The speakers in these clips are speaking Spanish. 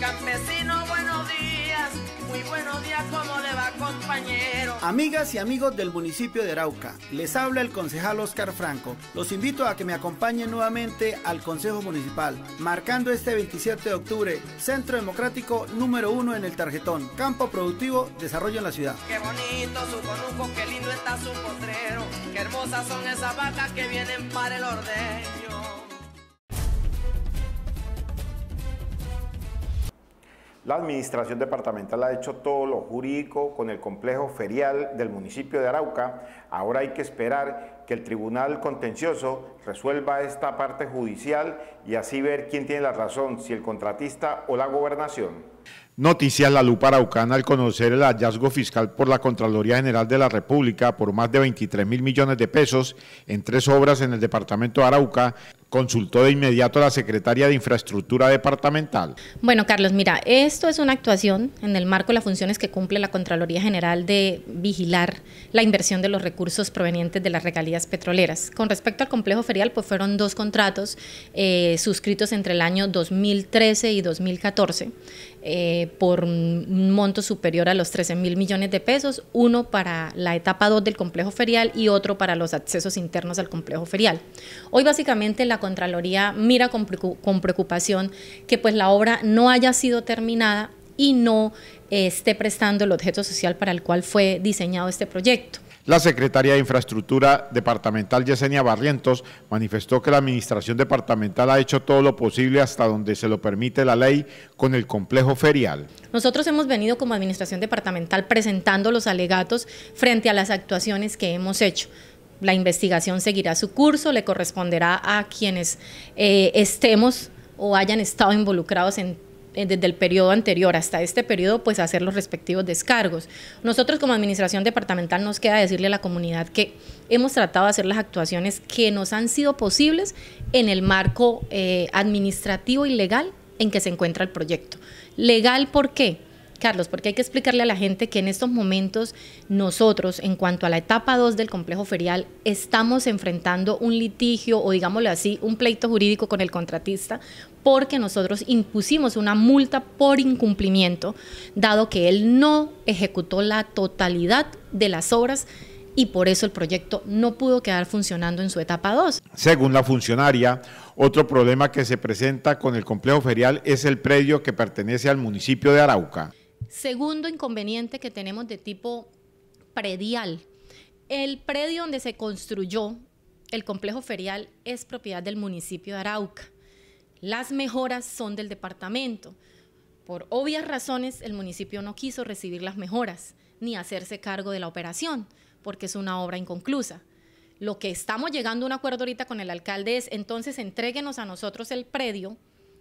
Campesino, buenos días, muy buenos días, ¿cómo le va compañero? Amigas y amigos del municipio de Arauca, les habla el concejal Oscar Franco. Los invito a que me acompañen nuevamente al Consejo Municipal, marcando este 27 de octubre, Centro Democrático número uno en el tarjetón, Campo Productivo, Desarrollo en la Ciudad. Qué bonito su conuco, qué lindo está su potrero, qué hermosas son esas vacas que vienen para el ordeño. La administración departamental ha hecho todo lo jurídico con el complejo ferial del municipio de Arauca. Ahora hay que esperar que el tribunal contencioso resuelva esta parte judicial y así ver quién tiene la razón, si el contratista o la gobernación. Noticias La Lupa Araucana al conocer el hallazgo fiscal por la Contraloría General de la República por más de 23 mil millones de pesos en tres obras en el departamento de Arauca consultó de inmediato a la secretaria de Infraestructura Departamental. Bueno, Carlos, mira, esto es una actuación en el marco de las funciones que cumple la Contraloría General de vigilar la inversión de los recursos provenientes de las regalías petroleras. Con respecto al complejo ferial, pues fueron dos contratos eh, suscritos entre el año 2013 y 2014. Eh, por un monto superior a los 13 mil millones de pesos, uno para la etapa 2 del complejo ferial y otro para los accesos internos al complejo ferial. Hoy básicamente la Contraloría mira con, preocupación que pues la obra no haya sido terminada y no eh, esté prestando el objeto social para el cual fue diseñado este proyecto. La secretaria de Infraestructura departamental Yesenia Barrientos manifestó que la administración departamental ha hecho todo lo posible hasta donde se lo permite la ley con el complejo ferial. Nosotros hemos venido como administración departamental presentando los alegatos frente a las actuaciones que hemos hecho la investigación seguirá su curso, le corresponderá a quienes eh, estemos o hayan estado involucrados en eh, desde el periodo anterior hasta este periodo, pues hacer los respectivos descargos. Nosotros como administración departamental nos queda decirle a la comunidad que hemos tratado de hacer las actuaciones que nos han sido posibles en el marco eh, administrativo y legal en que se encuentra el proyecto. Legal, ¿por qué? Carlos, porque hay que explicarle a la gente que en estos momentos nosotros, en cuanto a la etapa 2 del complejo ferial, estamos enfrentando un litigio o digámoslo así, un pleito jurídico con el contratista porque nosotros impusimos una multa por incumplimiento, dado que él no ejecutó la totalidad de las obras y por eso el proyecto no pudo quedar funcionando en su etapa 2. Según la funcionaria, otro problema que se presenta con el complejo ferial es el predio que pertenece al municipio de Arauca. Segundo inconveniente que tenemos de tipo predial. El predio donde se construyó el complejo ferial es propiedad del municipio de Arauca. Las mejoras son del departamento. Por obvias razones, el municipio no quiso recibir las mejoras ni hacerse cargo de la operación, porque es una obra inconclusa. Lo que estamos llegando a un acuerdo ahorita con el alcalde es, entonces, entréguenos a nosotros el predio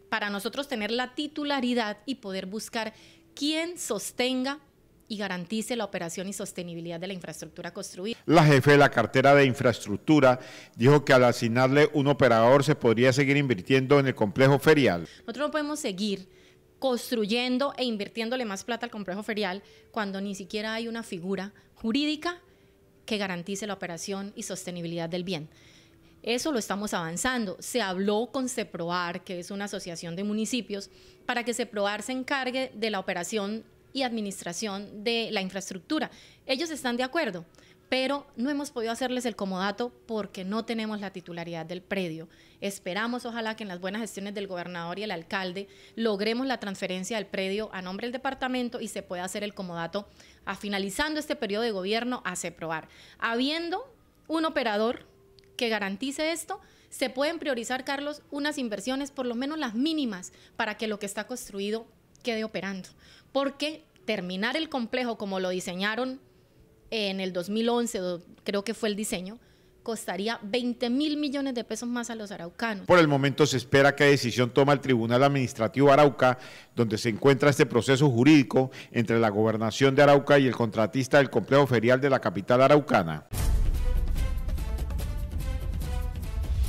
para nosotros tener la titularidad y poder buscar quien sostenga y garantice la operación y sostenibilidad de la infraestructura construida. La jefe de la cartera de infraestructura dijo que al asignarle un operador se podría seguir invirtiendo en el complejo ferial. Nosotros no podemos seguir construyendo e invirtiéndole más plata al complejo ferial cuando ni siquiera hay una figura jurídica que garantice la operación y sostenibilidad del bien. Eso lo estamos avanzando. Se habló con CEPROAR, que es una asociación de municipios, para que CEPROAR se encargue de la operación y administración de la infraestructura. Ellos están de acuerdo, pero no hemos podido hacerles el comodato porque no tenemos la titularidad del predio. Esperamos, ojalá, que en las buenas gestiones del gobernador y el alcalde logremos la transferencia del predio a nombre del departamento y se pueda hacer el comodato a finalizando este periodo de gobierno a CEPROAR. Habiendo un operador que garantice esto, se pueden priorizar, Carlos, unas inversiones, por lo menos las mínimas, para que lo que está construido quede operando. Porque terminar el complejo como lo diseñaron en el 2011, creo que fue el diseño, costaría 20 mil millones de pesos más a los araucanos. Por el momento se espera que decisión toma el Tribunal Administrativo Arauca, donde se encuentra este proceso jurídico entre la gobernación de Arauca y el contratista del complejo ferial de la capital araucana.